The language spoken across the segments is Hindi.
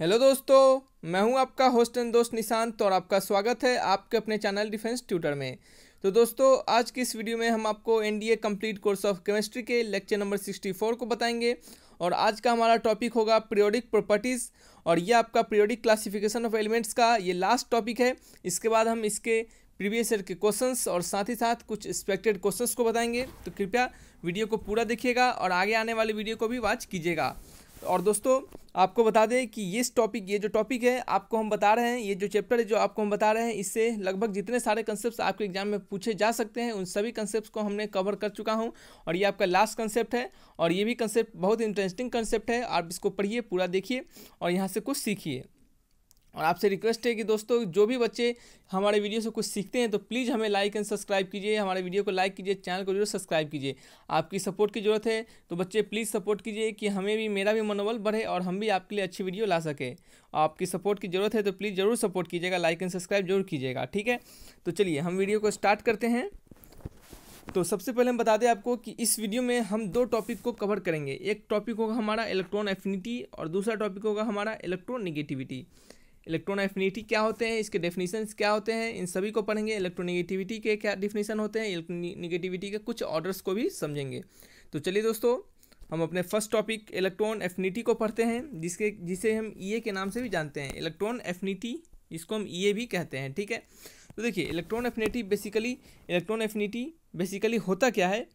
हेलो दोस्तों मैं हूं आपका होस्ट एंड दोस्त निशांत और आपका स्वागत है आपके अपने चैनल डिफेंस ट्यूटर में तो दोस्तों आज की इस वीडियो में हम आपको NDA complete course of chemistry के लेक्चर नंबर 64 को बताएंगे और आज का हमारा टॉपिक होगा पीरियोडिक प्रॉपर्टीज़ और ये आपका पीरियोडिक क्लासीफिकेशन ऑफ एलिमेंट्स का ये लास्ट टॉपिक है इसके बाद हम इसके प्रीवियस ईयर के क्वेश्चंस और साथ ही साथ कुछ एक्सपेक्टेड क्वेश्चंस को बताएंगे तो कृपया वीडियो को पूरा देखिएगा और आगे आने वाले वीडियो को भी वॉच कीजिएगा और दोस्तों आपको बता दें कि ये टॉपिक ये जो टॉपिक है आपको हम बता रहे हैं ये जो चैप्टर है जो आपको हम बता रहे हैं इससे लगभग जितने सारे कंसेप्ट आपके एग्जाम में पूछे जा सकते हैं उन सभी कंसेप्ट को हमने कवर कर चुका हूँ और ये आपका लास्ट कंसेप्ट है और ये भी कंसेप्ट बहुत इंटरेस्टिंग कंसेप्ट है आप इसको पढ़िए पूरा देखिए और यहाँ से कुछ सीखिए और आपसे रिक्वेस्ट है कि दोस्तों जो भी बच्चे हमारे वीडियो से कुछ सीखते हैं तो प्लीज़ हमें लाइक एंड सब्सक्राइब कीजिए हमारे वीडियो को लाइक कीजिए चैनल को जरूर सब्सक्राइब कीजिए आपकी सपोर्ट की ज़रूरत है तो बच्चे प्लीज़ सपोर्ट कीजिए कि हमें भी मेरा भी मनोबल बढ़े और हम भी आपके लिए अच्छी वीडियो ला सकें आपकी सपोर्ट की ज़रूरत है तो प्लीज़ ज़रूर सपोर्ट कीजिएगा लाइक एंड सब्सक्राइब जरूर कीजिएगा ठीक है तो चलिए हम वीडियो को स्टार्ट करते हैं तो सबसे पहले हम बता दें आपको कि इस वीडियो में हम दो टॉपिक को कवर करेंगे एक टॉपिक होगा हमारा इलेक्ट्रॉन एफिनिटी और दूसरा टॉपिक होगा हमारा इलेक्ट्रॉन निगेटिविटी इलेक्ट्रॉन एफिनिटी क्या होते हैं इसके डेफिनेशन क्या होते हैं इन सभी को पढ़ेंगे इलेक्ट्रोनिगेटिविटी के क्या डिफिनेशन होते हैं इलेक्ट्रोनिगेटिविटी के कुछ ऑर्डर्स को भी समझेंगे तो चलिए दोस्तों हम अपने फर्स्ट टॉपिक इलेक्ट्रॉन एफिनिटी को पढ़ते हैं जिसके जिसे हम ई e के नाम से भी जानते हैं इलेक्ट्रॉन एफिनिटी इसको हम ई e भी कहते हैं ठीक है तो देखिए electron affinity basically electron affinity basically होता क्या है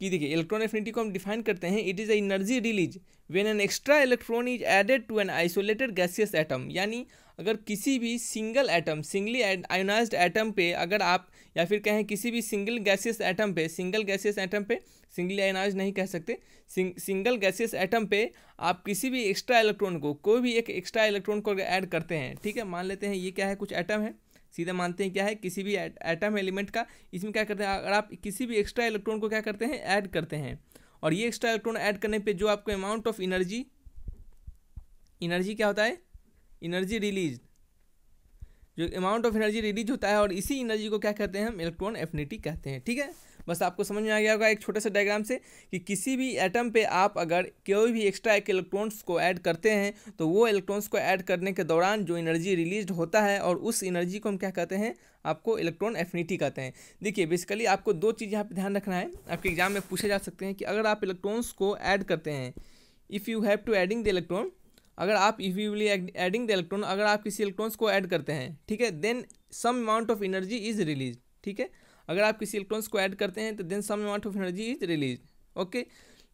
कि देखिए इलेक्ट्रॉन एफिनिटी को हम डिफाइन करते हैं it is a energy release when an extra electron is added to an isolated gaseous atom यानी अगर किसी भी single atom singly ionize atom पे अगर आप या फिर कहें किसी भी सिंगल गैसियस एटम पे सिंगल गैसियस एटम पे सिंगली आयोनाइज नहीं कह सकते सिंग, सिंगल गैसियस एटम पे आप किसी भी एक्स्ट्रा इलेक्ट्रॉन को कोई भी एक एक्स्ट्रा इलेक्ट्रॉन को ऐड करते हैं ठीक है मान लेते हैं ये क्या है कुछ एटम है सीधा मानते हैं क्या है किसी भी एटम एलिमेंट का इसमें क्या करते हैं अगर आप किसी भी एक्स्ट्रा इलेक्ट्रॉन को क्या करते हैं ऐड करते हैं और ये एक्स्ट्रा इलेक्ट्रॉन ऐड करने पे जो आपको अमाउंट ऑफ एनर्जी एनर्जी क्या होता है एनर्जी रिलीज जो अमाउंट ऑफ एनर्जी रिलीज होता है और इसी एनर्जी को क्या कहते हैं हम इलेक्ट्रॉन एफिनिटी कहते हैं ठीक है बस आपको समझ में आ गया होगा एक छोटे से डायग्राम से कि किसी भी एटम पे आप अगर कोई भी एक्स्ट्रा एक इलेक्ट्रॉन्स को ऐड करते हैं तो वो इलेक्ट्रॉन्स को ऐड करने के दौरान जो एनर्जी रिलीज होता है और उस एनर्जी को हम क्या कहते हैं आपको इलेक्ट्रॉन एफिनिटी कहते हैं देखिए बेसिकली आपको दो चीज़ यहाँ पर ध्यान रखना है आपके एग्जाम में पूछे जा सकते हैं कि अगर आप इलेक्ट्रॉन्स को ऐड करते हैं if you have to adding the electron अगर आप इफिवली एडिंग द इलेक्ट्रॉन अगर आप किसी इलेक्ट्रॉन्स को ऐड करते हैं ठीक है then some amount of energy is release ठीक है अगर आप किसी इलेक्ट्रॉन्स को ऐड करते हैं तो then some amount of energy is release okay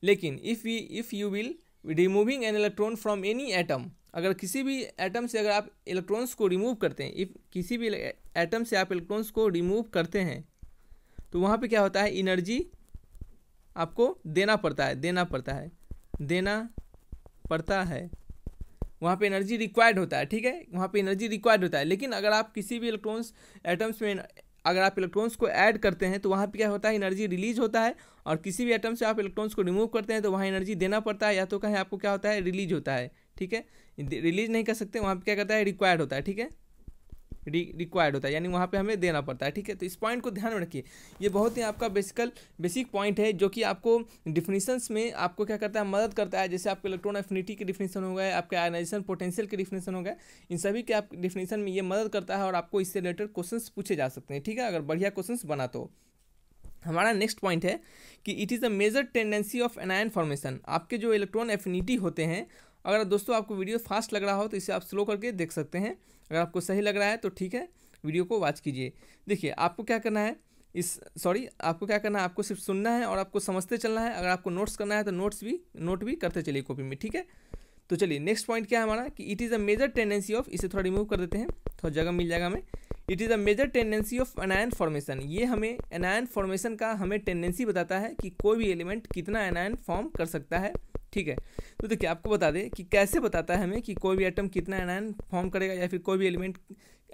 लेकिन if we if you will removing an electron from any atom अगर किसी भी एटम से अगर आप इलेक्ट्रॉन्स को रिमूव करते हैं इफ किसी भी एटम से आप इलेक्ट्रॉन्स को रिमूव करते हैं तो वहाँ पे क्या होता है इनर्जी आपको देना पड़ता है देना पड़ता है देना पड़ता है वहाँ पे एनर्जी रिक्वायर्ड होता है ठीक है वहाँ पे एनर्जी रिक्वायर्ड होता है लेकिन अगर आप किसी भी इलेक्ट्रॉन्स एटम्स में अगर आप इलेक्ट्रॉन्स को ऐड करते हैं तो वहाँ पे क्या होता है एनर्जी रिलीज होता है और किसी भी आइटम से आप इलेक्ट्रॉन्स को रिमूव करते हैं तो वहाँ एनर्जी देना पड़ता है या तो कहीं आपको क्या होता है रिलीज होता है ठीक है रिलीज नहीं कर सकते वहाँ पर क्या करता है रिक्वायर्ड होता है ठीक है रिक्वायर्ड होता है यानी वहाँ पे हमें देना पड़ता है ठीक है तो इस पॉइंट को ध्यान में रखिए ये बहुत ही आपका बेसिकल बेसिक पॉइंट है जो कि आपको डिफिनीशंस में आपको क्या करता है मदद करता है जैसे आपके इलेक्ट्रॉन एफिनिटी के डिफिनीशन हो गए आपके आयनाइजेशन पोटेंशियल के डिफिनीशन हो गए इन सभी के आप डिफिनीशन में ये मदद करता है और आपको इससे रिलेटेड क्वेश्चन पूछे जा सकते हैं ठीक है अगर बढ़िया क्वेश्चन बना तो हमारा नेक्स्ट पॉइंट है कि it is a major tendency of anion formation आपके जो इलेक्ट्रॉन एफिनिटी होते हैं अगर दोस्तों आपको वीडियो फास्ट लग रहा हो तो इसे आप स्लो करके देख सकते हैं अगर आपको सही लग रहा है तो ठीक है वीडियो को वॉच कीजिए देखिए आपको क्या करना है इस सॉरी आपको क्या करना है आपको सिर्फ सुनना है और आपको समझते चलना है अगर आपको नोट्स करना है तो नोट्स भी नोट भी करते चलिए कॉपी में ठीक है तो चलिए नेक्स्ट पॉइंट क्या है हमारा कि it is a major tendency of इसे थोड़ा रिमूव कर देते हैं थोड़ा जगह मिल जाएगा हमें it is a major tendency of anion formation ये हमें एनायन फॉर्मेशन का हमें टेंडेंसी बताता है कि कोई भी एलिमेंट कितना एनायन फॉर्म कर सकता है ठीक है तो देखिए आपको बता दें कि कैसे बताता है हमें कि कोई भी आइटम कितना एनायन फॉर्म करेगा या फिर कोई भी एलिमेंट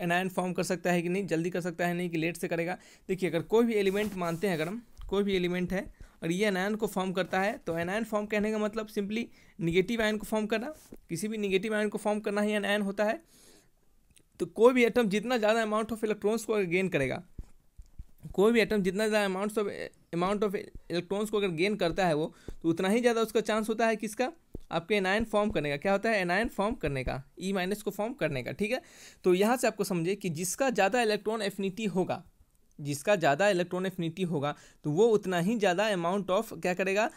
एनायन फॉर्म कर सकता है कि नहीं जल्दी कर सकता है नहीं कि लेट से करेगा देखिए अगर कोई भी एलिमेंट मानते हैं अगर हम कोई भी एलिमेंट है और ये एनायन को फॉर्म करता है तो एनायन फॉर्म कहने का मतलब सिंपली निगेटिव आयन को फॉर्म करना किसी भी निगेटिव आयन को फॉर्म करना ही एनायन होता है तो कोई भी आइटम जितना ज़्यादा अमाउंट ऑफ इलेक्ट्रॉन्स को गेन करेगा कोई भी एटम जितना ज़्यादा amounts of amount of electrons को अगर गेन करता है वो तो उतना ही ज़्यादा उसका चांस होता है किसका आपके एनायन फॉर्म करने का क्या होता है एनायन फॉर्म करने का ई e माइनस को फॉर्म करने का ठीक है तो यहाँ से आपको समझे कि जिसका ज़्यादा इलेक्ट्रॉन एफिनिटी होगा जिसका ज़्यादा इलेक्ट्रॉन एफिनिटी होगा तो वो उतना ही ज़्यादा अमाउंट ऑफ क्या करेगा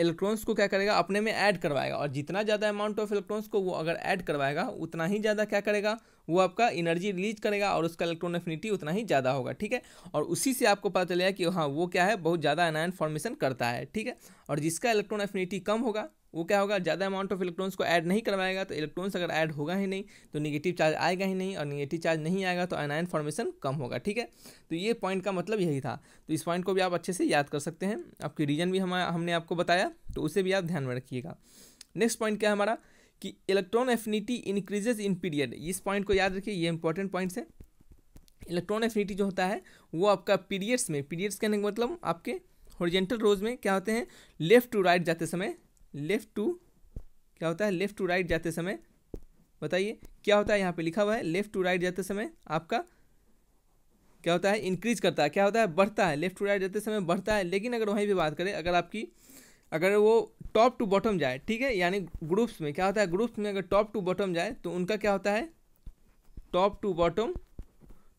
इलेक्ट्रॉन्स को क्या करेगा अपने में ऐड करवाएगा और जितना ज़्यादा अमाउंट ऑफ इलेक्ट्रॉन्स को वो अगर ऐड करवाएगा उतना ही ज़्यादा क्या करेगा वो आपका एनर्जी रिलीज करेगा और उसका इलेक्ट्रॉन एफिनिटी उतना ही ज़्यादा होगा ठीक है और उसी से आपको पता चलेगा कि हाँ वो क्या है बहुत ज़्यादा एनायन फॉर्मेशन करता है ठीक है और जिसका इलेक्ट्रॉन एफिनिटी कम होगा वो क्या होगा ज़्यादा अमाउंट ऑफ इलेक्ट्रॉन्स को ऐड नहीं करवाएगा तो इलेक्ट्रॉन्स अगर ऐड होगा ही नहीं तो निगेटिव चार्ज आएगा ही नहीं और निगेटिव चार्ज नहीं आएगा तो अनायन फॉर्मेशन कम होगा ठीक है तो ये पॉइंट का मतलब यही था तो इस पॉइंट को भी आप अच्छे से याद कर सकते हैं आपकी रीजन भी हम हमने आपको बताया तो उसे भी आप ध्यान में रखिएगा नेक्स्ट पॉइंट क्या है हमारा कि electron affinity increases in period इस पॉइंट को याद रखिए ये इंपॉर्टेंट पॉइंट्स है इलेक्ट्रॉन एफिनिटी जो होता है वो आपका पीरियड्स में पीरियड्स कहने का मतलब आपके होरिजेंटल रोज में क्या होते हैं लेफ्ट टू राइट जाते समय लेफ्ट टू क्या होता है लेफ्ट टू राइट जाते समय बताइए क्या होता है यहाँ पे लिखा हुआ है लेफ्ट टू राइट जाते समय आपका क्या होता है इंक्रीज करता है क्या होता है बढ़ता है लेफ्ट टू राइट जाते समय बढ़ता है लेकिन अगर वहीं पर बात करें अगर आपकी अगर वो टॉप टू बॉटम जाए ठीक है यानी ग्रुप्स में क्या होता है ग्रुप्स में अगर टॉप टू बॉटम जाए तो उनका क्या होता है टॉप टू बॉटम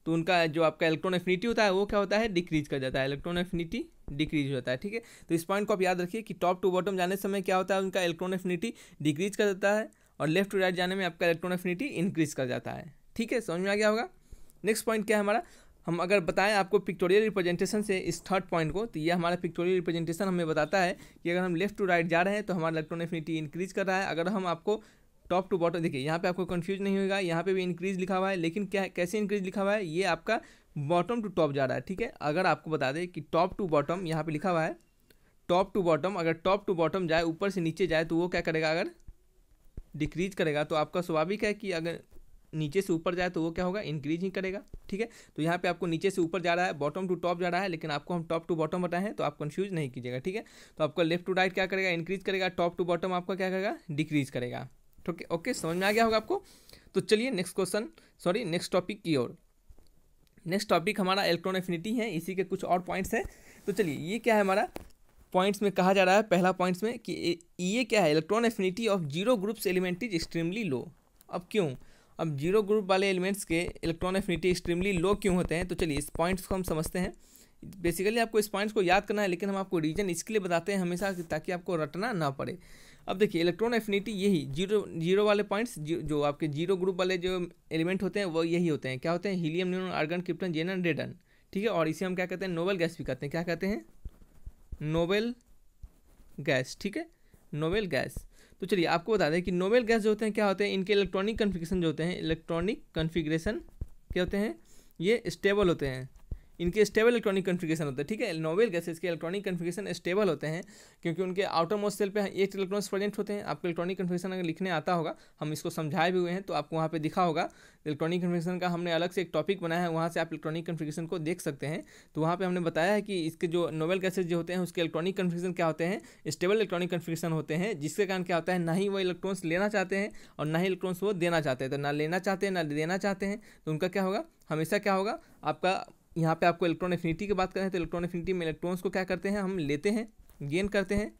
तो उनका जो आपका इलेक्ट्रॉन एफिनिटी होता है वो क्या होता है डिक्रीज कर जाता है इलेक्ट्रॉन एफिनिटी डिक्रीज होता है ठीक है तो इस पॉइंट को आप याद रखिए कि टॉप टू बॉटम जाने समय क्या होता है उनका इलेक्ट्रॉन एफिनिटी डिक्रीज कर जाता है और लेफ्ट टू राइट जाने में आपका इलेक्ट्रॉन एफिनिटी इंक्रीज कर जाता है ठीक है समझ में आ गया होगा नेक्स्ट पॉइंट क्या है हमारा हम अगर बताएं आपको पिक्टोरियल रिप्रेजेंटेशन से इस थर्ड पॉइंट को तो ये हमारा पिक्टोरियल रिप्रेजेंटेशन हमें बताता है कि अगर हम लेफ्ट टू राइट जा रहे हैं तो हमारा इलेक्ट्रॉन एफिनिटी इंक्रीज कर रहा है अगर हम आपको टॉप टू बॉटम देखिए यहाँ पे आपको कंफ्यूज नहीं होगा यहाँ पे भी इंक्रीज लिखा हुआ है लेकिन क्या कैसे इंक्रीज लिखा हुआ है ये आपका बॉटम टू टॉप जा रहा है ठीक है अगर आपको बता दें कि टॉप टू बॉटम यहाँ पे लिखा हुआ है टॉप टू बॉटम अगर टॉप टू बॉटम जाए ऊपर से नीचे जाए तो वो क्या करेगा अगर डिक्रीज करेगा तो आपका स्वाभाविक है कि अगर नीचे से ऊपर जाए तो वो क्या होगा इंक्रीज ही करेगा ठीक है तो यहाँ पे आपको नीचे से ऊपर जा रहा है बॉटम टू टॉप जा रहा है लेकिन आपको हम टॉप टू बॉटम बताएं हैं तो आप कन्फ्यूज नहीं कीजिएगा ठीक है तो आपका लेफ्ट टू राइट क्या करेगा इंक्रीज करेगा टॉप टू बॉटम आपका क्या करेगा डिक्रीज करेगा ठीक है ओके समझ में आ गया होगा आपको तो चलिए next question sorry next topic की ओर नेक्स्ट टॉपिक हमारा इलेक्ट्रॉन एफिनिटी है इसी के कुछ और पॉइंट्स हैं तो चलिए ये क्या है हमारा पॉइंट्स में कहा जा रहा है पहला पॉइंट्स में कि ये क्या है electron affinity of zero groups element is extremely low अब क्यों अब जीरो ग्रुप वाले एलिमेंट्स के इलेक्ट्रॉन एफिनिटी एक्सट्रीमली लो क्यों होते हैं तो चलिए इस पॉइंट्स को हम समझते हैं बेसिकली आपको इस पॉइंट्स को याद करना है लेकिन हम आपको रीजन इसके लिए बताते हैं हमेशा ताकि आपको रटना ना पड़े अब देखिए इलेक्ट्रॉन एफिनिटी यही जीरो जीरो वाले पॉइंट्स जो आपके जीरो ग्रुप वाले जो एलिमेंट होते हैं वो यही होते हैं क्या होते हैं हीलियम न्यून आर्गन क्रिप्टन जेन रेडन ठीक है और इसे हम क्या कहते हैं नोबेल गैस भी कहते हैं क्या कहते हैं नोबेल गैस ठीक है नोबेल गैस तो चलिए आपको बता दें कि नोबेल गैस जो होते हैं क्या होते हैं इनके इलेक्ट्रॉनिक कन्फिग्रेशन जो होते हैं इलेक्ट्रॉनिक कन्फिग्रेशन क्या होते हैं ये स्टेबल होते हैं इनके स्टेबल इलेक्ट्रॉनिक कन्फिगेशन होता है ठीक है नोवेल गैसेस के इलेक्ट्रॉनिक कन्फिगेशन स्टेबल होते हैं क्योंकि उनके आउटर मोस्ट सेल पे एक इलेक्ट्रॉन्स प्रेजेंट होते हैं आपको इलेक्ट्रॉनिक कन्फिगेशन अगर लिखने आता होगा हम इसको समझाए भी हुए हैं तो आपको वहाँ पर दिखा होगा इलेक्ट्रॉनिक कन्फिगेशन का हमने अलग से एक टॉपिक बनाया है वहाँ से आप इलेक्ट्रॉनिक कन्फिगेशन को देख सकते हैं तो वहाँ पर हमने बताया है कि इसके जो नोवेल गैसेज जो होते हैं उसके इलेक्ट्रॉनिक कन्फिगेशन क्या होते हैं स्टेबल इलेक्ट्रॉनिक कन्फिगेशन होते हैं जिसके कारण क्या होता है ना ही वो इलेक्ट्रॉन्स लेना चाहते हैं और ना ही इलेक्ट्रॉन्स वो देना चाहते हैं तो ना लेना चाहते हैं ना देना चाहते हैं तो उनका क्या होगा हमेशा क्या होगा आपका यहाँ पे आपको इलेक्ट्रॉन एफिनिटी की बात करें तो इलेक्ट्रॉन एफिनिटी में इलेक्ट्रॉन्स को क्या करते हैं हम लेते हैं गेन करते हैं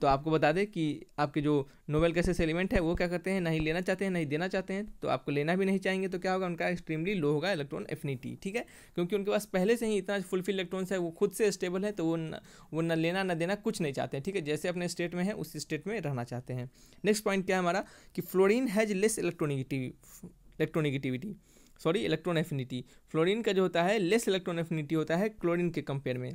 तो आपको बता दें कि आपके जो नोबेल कैसे एलिमेंट है वो क्या करते हैं नहीं लेना चाहते हैं नहीं देना चाहते हैं तो आपको लेना भी नहीं चाहेंगे तो क्या होगा उनका एक्सट्रीमली लो होगा इलेक्ट्रॉन एफिनिटी ठीक है क्योंकि उनके पास पहले से ही इतना फुलफिल इलेक्ट्रॉन्स है वो खुद से स्टेबल है तो वो न, वो न लेना ना देना कुछ नहीं चाहते हैं ठीक है जैसे अपने स्टेट में है उस स्टेट में रहना चाहते हैं नेक्स्ट पॉइंट क्या है हमारा कि fluorine has less electronegative electronegativity sorry electron affinity fluorine का जो होता है लेस इलेक्ट्रॉन एफिनिटी होता है क्लोरीन के कंपेयर में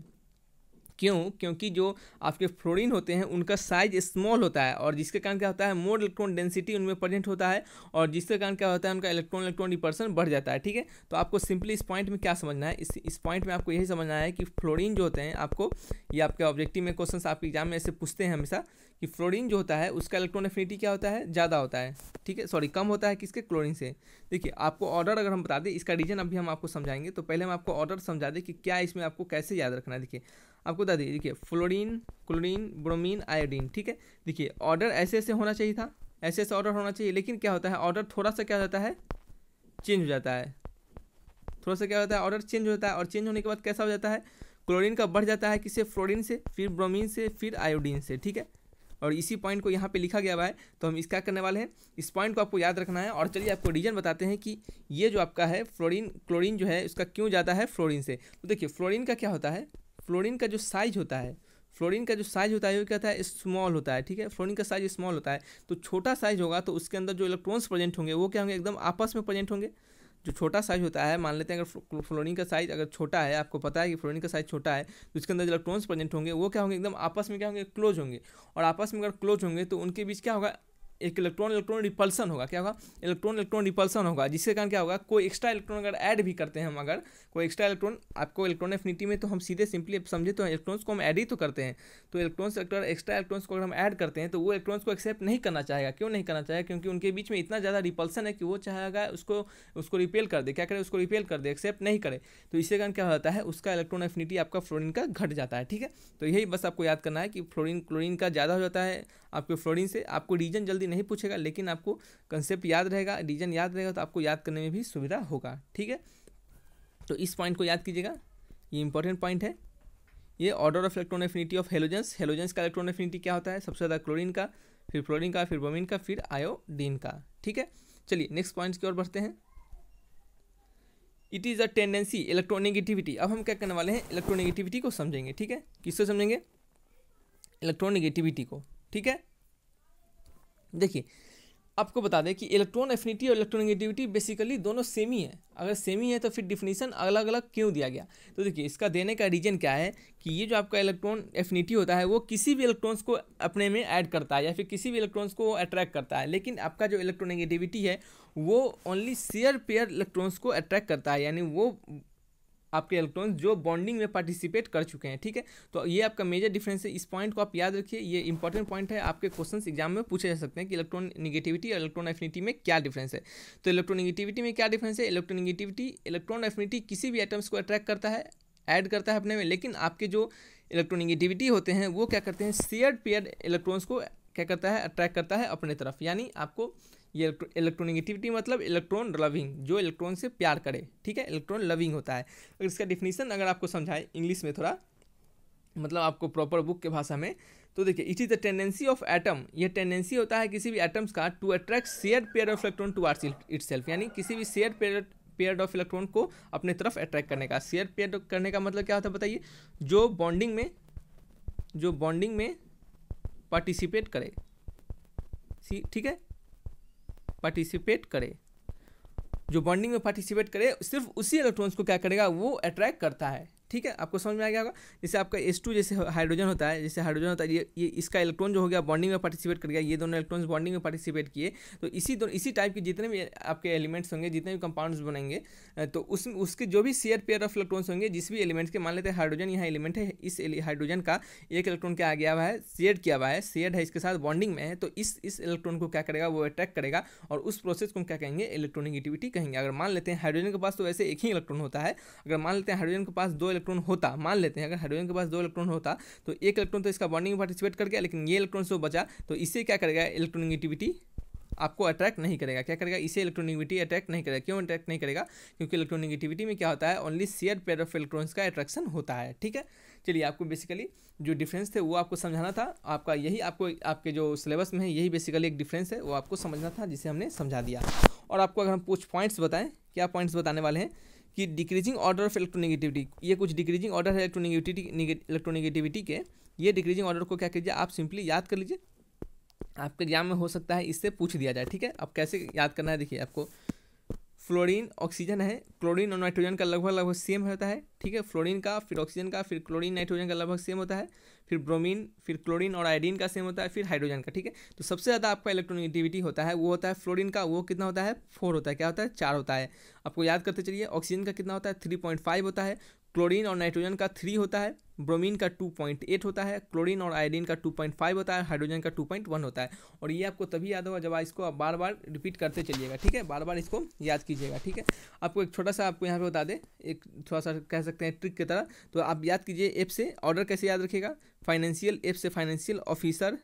क्यों क्योंकि जो आपके फ्लोरिन होते हैं उनका साइज स्मॉल होता है और जिसके कारण क्या होता है मोर इलेक्ट्रॉन डेंसिटी उनमें प्रेजेंट होता है और जिसके कारण क्या होता है उनका इलेक्ट्रॉन इलेक्ट्रॉन डिपर्सन बढ़ जाता है ठीक है तो आपको सिंपली इस पॉइंट में क्या समझना है इस इस पॉइंट में आपको यही समझना है कि फ्लोरिन जो होते हैं आपको ये आपके ऑब्जेक्टिव में क्वेश्चन आपके एग्जाम में ऐसे पूछते हैं हमेशा कि फ्लोरिन जो होता है उसका इलेक्ट्रॉन एफिनिटी क्या होता है ज़्यादा होता है ठीक है सॉरी कम होता है किसके क्लोरिन से देखिए आपको ऑर्डर अगर हम बता दें इसका रीजन अभी हम आपको समझाएंगे तो पहले हम आपको ऑर्डर समझा दें कि क्या इसमें आपको कैसे याद रखना है देखिए आपको बता दिए देखिए फ्लोरिन क्लोरिन ब्रोमीन आयोडीन ठीक है देखिए ऑर्डर ऐसे ऐसे होना चाहिए था ऐसे ऐसे ऑर्डर होना चाहिए लेकिन क्या होता है ऑर्डर थोड़ा सा क्या होता है चेंज हो जाता है थोड़ा सा क्या होता है ऑर्डर चेंज हो जाता है और चेंज होने के बाद कैसा हो जाता है क्लोरिन का बढ़ जाता है किसे फ्लोरिन से फिर ब्रोमीन से फिर आयोडीन से ठीक है और इसी पॉइंट को यहाँ पे लिखा गया हुआ है तो हम इसका करने वाले हैं इस पॉइंट को आपको याद रखना है और चलिए आपको रीजन बताते हैं कि ये जो आपका है फ्लोरीन क्लोरीन जो है उसका क्यों जाता है फ्लोरीन से तो देखिए फ्लोरीन का क्या होता है फ्लोरिन का जो साइज होता है फ्लोरिन का जो साइज होता है वो क्या होता है स्मॉल होता है ठीक है फ्लोरिन का साइज स्मॉल होता है तो छोटा साइज होगा तो उसके अंदर जो इलेक्ट्रॉन्स प्रेजेंट होंगे वो क्या होंगे एकदम आपस में प्रेजेंट होंगे जो छोटा साइज होता है मान लेते हैं अगर फ्लोरिन का साइज अगर छोटा है आपको पता है कि फ्लोरिन का साइज छोटा है तो उसके अंदर जो इलेक्ट्रॉन्स प्रेजेंट होंगे वो क्या होंगे एकदम आपस में क्या होंगे क्लोज होंगे और आपस में अगर क्लोज होंगे तो उनके बीच क्या होगा एक इलेक्ट्रॉन इलेक्ट्रॉन रिपल्सन होगा क्या होगा इलेक्ट्रॉन इलेक्ट्रॉन रिपल्सन होगा जिसके कारण क्या होगा कोई एक्स्ट्रा इलेक्ट्रॉन अगर ऐड भी करते हैं हम अगर कोई एक्स्ट्रा इलेक्ट्रॉन आपको इलेक्ट्रॉन एफिनिटी में तो हम सीधे सिंपली समझे तो इलेक्ट्रॉन्स को हम ऐड ही तो करते हैं तो इलेक्ट्रॉन्स अगर एक्स्ट्रा इलेक्ट्रॉन्स को अगर हम ऐड करते हैं तो वो इलेक्ट्रॉन्स को एक्सेप्ट नहीं करना चाहेगा क्यों नहीं करना चाहेगा क्योंकि उनके बीच में इतना ज़्यादा रिपल्सन है कि वो चाहेगा उसको उसको रिपेल कर दे क्या करे उसको रिपेल कर दे एक्सेप्ट नहीं करे तो इसके कारण क्या होता है उसका इलेक्ट्रॉन एफिनिटी आपका फ्लोरिन का घट जाता है ठीक है तो यही बस आपको याद करना है कि फ्लोरिन क्लोरिन का ज़्यादा हो जाता है आपके फ्लोरिन से आपको रीजन जल्दी भी नहीं पूछेगा लेकिन आपको कंसेप्ट याद रहेगा रीजन याद रहेगा तो आपको याद करने में भी सुविधा होगा ठीक है तो इस पॉइंट को याद कीजिएगा ये इंपॉर्टेंट पॉइंट है ये order of electron affinity of halogens halogens का इलेक्ट्रॉन एफिनिटी क्या होता है सबसे ज़्यादा क्लोरीन का फिर फ्लोरिन का फिर बोमिन का फिर आयोडीन का ठीक है चलिए नेक्स्ट पॉइंट्स की ओर बढ़ते हैं it is a tendency electronegativity अब हम क्या करने वाले हैं इलेक्ट्रोनिगेटिविटी को समझेंगे ठीक है किससे समझेंगे इलेक्ट्रोनिगेटिविटी को ठीक है देखिए आपको बता दें कि इलेक्ट्रॉन एफिनिटी और इलेक्ट्रोनेगेटिविटी बेसिकली दोनों सेम ही है अगर सेम ही है तो फिर डिफिनीसन अलग अलग क्यों दिया गया तो देखिए इसका देने का रीजन क्या है कि ये जो आपका इलेक्ट्रॉन एफिनिटी होता है वो किसी भी इलेक्ट्रॉन्स को अपने में ऐड करता है या फिर किसी भी इलेक्ट्रॉन्स को अट्रैक्ट करता है लेकिन आपका जो इलेक्ट्रोनेगेटिविटी है वो ओनली सेयर पेयर इलेक्ट्रॉन्स को अट्रैक्ट करता है यानी वो आपके इलेक्ट्रॉन्स जो बॉन्डिंग में पार्टिसिपेट कर चुके हैं ठीक है तो ये आपका मेजर डिफरेंस है इस पॉइंट को आप याद रखिए ये इंपॉर्टेंट पॉइंट है आपके क्वेश्चन एग्जाम में पूछे जा सकते हैं कि इलेक्ट्रॉन निगेटिविटी और इलेक्ट्रॉन एफिनिटी में क्या डिफरेंस है तो इलेक्ट्रोनिगेटिविटी में क्या डिफरेंस है निगेटिविटी इलेक्ट्रॉन एफिनिटी किसी भी आइटम्स को अट्रैक्ट करता है ऐड करता है अपने में लेकिन आपके जो इलेक्ट्रॉनिगेटिविटी होते हैं वो क्या करते हैं शेयर्ड पेयर इलेक्ट्रॉन्स को क्या करता है अट्रैक्ट करता है अपने तरफ यानी आपको ये इलेक्ट्रोनिगेटिविटी मतलब इलेक्ट्रॉन लविंग जो इलेक्ट्रॉन से प्यार करे ठीक है इलेक्ट्रॉन लविंग होता है अगर इसका डिफिनीसन अगर आपको समझाए इंग्लिश में थोड़ा मतलब आपको प्रॉपर बुक के भाषा में तो देखिए it is the tendency of atom यह टेंडेंसी होता है किसी भी एटम्स का to attract share pair of electron toward it यानी किसी भी share pair pair of electron को अपने तरफ अट्रैक्ट करने का शेयर पेयर करने का मतलब क्या होता है बताइए जो बॉन्डिंग में जो बॉन्डिंग में पार्टिसिपेट करे ठीक है पार्टिसिपेट करे जो बॉन्डिंग में पार्टिसिपेट करे सिर्फ उसी इलेक्ट्रॉन्स को क्या करेगा वो अट्रैक्ट करता है ठीक है आपको समझ में आ गया होगा जैसे आपका एस टू जैसे हाइड्रोजन होता है जैसे हाइड्रोजन होता है ये ये इसका इलेक्ट्रॉन जो हो गया बॉन्डिंग में पार्टिसिपेट कर गया ये दोनों इलेक्ट्रॉन्स बॉन्डिंग में पार्टिसिपेट किए तो इसी दो इसी टाइप के जितने भी आपके एलिमेंट्स होंगे जितने भी कंपाउंड्स बनेंगे तो उस उसके जो भी शेयर पेयर ऑफ इलेक्ट्रॉन्स होंगे जिस भी एलिमेंट्स के मान लेते हैं हाइड्रोजन यहाँ एलिमेंट है इस हाइड्रोजन का एक इलेक्ट्रॉन क्या गया हुआ है शेयर किया हुआ है शेयर है इसके साथ बॉन्डिंग में है तो इस इस इलेक्ट्रॉन को क्या करेगा वो अट्रैक्ट करेगा और उस प्रोसेस को क्या कहेंगे इलेक्ट्रोनिगेटिविटी कहेंगे अगर मान लेते हैं हाइड्रोजन के पास तो वैसे एक ही इलेक्ट्रॉन होता है अगर मान लेते हैं हाइड्रोजन के पास दो इलेक्ट्रॉन होता मान लेते हैं अगर हाइड्रोजन के पास दो इलेक्ट्रॉन होता तो एक इलेक्ट्रॉन तो इसका बॉन्डिंग में पार्टिसिपेट कर गया लेकिन ये इलेक्ट्रॉन से तो बचा तो इसे क्या करेगा इलेक्ट्रोनिगेटिविटी आपको अट्रैक्ट नहीं करेगा क्या करेगा इसे इलेक्ट्रोनिगेटिविटी अट्रैक्ट नहीं करेगा क्यों अट्रैक्ट नहीं करेगा क्योंकि इलेक्ट्रोनिगेटिविटी में क्या होता है only share pair of electrons का अट्रैक्शन होता है ठीक है चलिए आपको बेसिकली जो डिफरेंस थे वो आपको समझाना था आपका यही आपको आपके जो सिलेबस में है यही बेसिकली एक डिफरेंस है वो आपको समझना था जिसे हमने समझा दिया और आपको अगर हम कुछ पॉइंट्स बताएं क्या पॉइंट्स बताने वाले हैं कि डिक्रीजिंग ऑर्डर ऑफ इलेक्ट्रोनेगेटिविटी ये कुछ डिक्रीजिंग ऑर्डर है इलेक्ट्रोनेगेटिविटी इलेक्ट्रोनेगेटिविटी के ये डिक्रीजिंग ऑर्डर को क्या कीजिए आप सिंपली याद कर लीजिए आपके एग्जाम में हो सकता है इससे पूछ दिया जाए ठीक है अब कैसे याद करना है देखिए आपको फ्लोरीन ऑक्सीजन है क्लोरीन और नाइट्रोजन का लगभग लगभग सेम होता है ठीक है फ्लोरीन का फिर ऑक्सीजन का फिर क्लोरीन नाइट्रोजन का लगभग सेम होता है फिर ब्रोमीन फिर क्लोरीन और आयोडीन का सेम होता है फिर हाइड्रोजन का ठीक है तो सबसे ज़्यादा आपका इलेक्ट्रोनिगेटिविटी होता है वो होता है फ्लोरीन का वो कितना होता है फोर होता है क्या होता है चार होता है आपको याद करते चलिए ऑक्सीजन का कितना होता है थ्री पॉइंट फाइव होता है क्लोरीन और नाइट्रोजन का थ्री होता है ब्रोमीन का टू पॉइंट एट होता है क्लोरीन और आयोडीन का टू पॉइंट फाइव होता है हाइड्रोजन का टू पॉइंट वन होता है और ये आपको तभी याद होगा जब आप इसको आप बार बार रिपीट करते चलिएगा ठीक है बार बार इसको याद कीजिएगा ठीक है आपको एक छोटा सा आपको यहाँ पे बता दें एक थोड़ा सा कह सकते हैं ट्रिक की तरह तो आप याद कीजिए एप से ऑर्डर कैसे याद रखेगा फाइनेंशियल एप से फाइनेंशियल ऑफिसर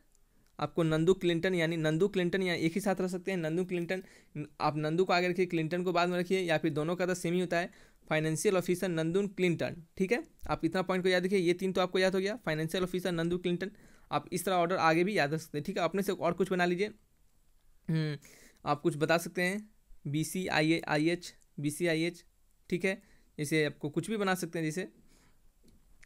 आपको नंदू क्लिंटन यानी नंदू क्लिंटन या एक ही साथ रख सकते हैं नंदू क्लिंटन आप नंदू को आगे रखिए क्लिंटन को बाद में रखिए या फिर दोनों का तो सेम ही होता है फाइनेंशियल ऑफिसर नंदुन क्लिंटन ठीक है आप इतना पॉइंट को याद रखिए ये तीन तो आपको याद हो गया फाइनेंशियल ऑफिसर नंदू क्लिंटन आप इस तरह ऑर्डर आगे भी याद रख सकते हैं ठीक है अपने से और कुछ बना लीजिए हम्म, आप कुछ बता सकते हैं B C I I H B C I H ठीक है जैसे आपको कुछ भी बना सकते हैं जैसे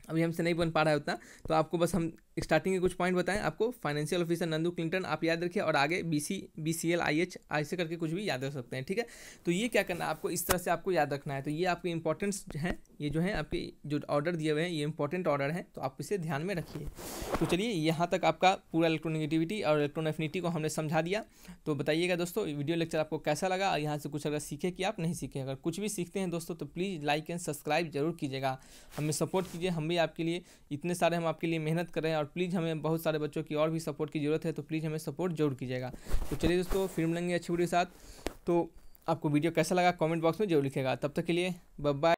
अभी हमसे नहीं बन पा रहा है उतना तो आपको बस हम स्टार्टिंग के कुछ पॉइंट बताएं आपको फाइनेंशियल ऑफिसर नंदू क्लिंटन आप याद रखिए और आगे B C B C L I H ऐसे करके कुछ भी याद रख सकते हैं ठीक है तो ये क्या करना है आपको इस तरह से आपको याद रखना है तो ये आपके इंपॉर्टेंट्स हैं ये जो है आपके जो ऑर्डर दिए हुए हैं ये इंपॉर्टेंट ऑर्डर हैं तो आप इसे ध्यान में रखिए तो चलिए यहाँ तक आपका पूरा इलेक्ट्रोनिगेटिविटी और इलेक्ट्रोनिफिनिटी को हमने समझा दिया तो बताइएगा दोस्तों वीडियो लेक्चर आपको कैसा लगा और यहाँ से कुछ अगर सीखे कि आप नहीं सीखे अगर कुछ भी सीखते हैं दोस्तों तो प्लीज़ लाइक एंड सब्सक्राइब जरूर कीजिएगा हमें सपोर्ट कीजिए हम भी आपके लिए इतने सारे हम आपके लिए मेहनत कर रहे हैं और प्लीज़ हमें बहुत सारे बच्चों की और भी सपोर्ट की ज़रूरत है तो प्लीज़ हमें सपोर्ट जरूर कीजिएगा तो चलिए दोस्तों फिर मिलेंगे अच्छी वीडियो के साथ तो आपको वीडियो कैसा लगा कमेंट बॉक्स में जरूर लिखेगा तब तक के लिए बाय